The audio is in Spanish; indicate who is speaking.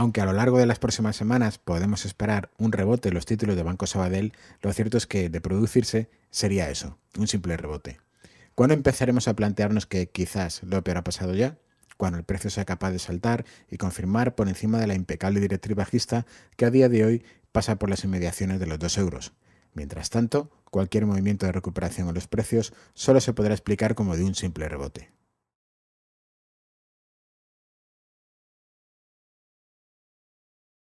Speaker 1: Aunque a lo largo de las próximas semanas podemos esperar un rebote en los títulos de Banco Sabadell, lo cierto es que de producirse sería eso, un simple rebote. ¿Cuándo empezaremos a plantearnos que quizás lo peor ha pasado ya? Cuando el precio sea capaz de saltar y confirmar por encima de la impecable directriz bajista que a día de hoy pasa por las inmediaciones de los 2 euros. Mientras tanto, cualquier movimiento de recuperación en los precios solo se podrá explicar como de un simple rebote.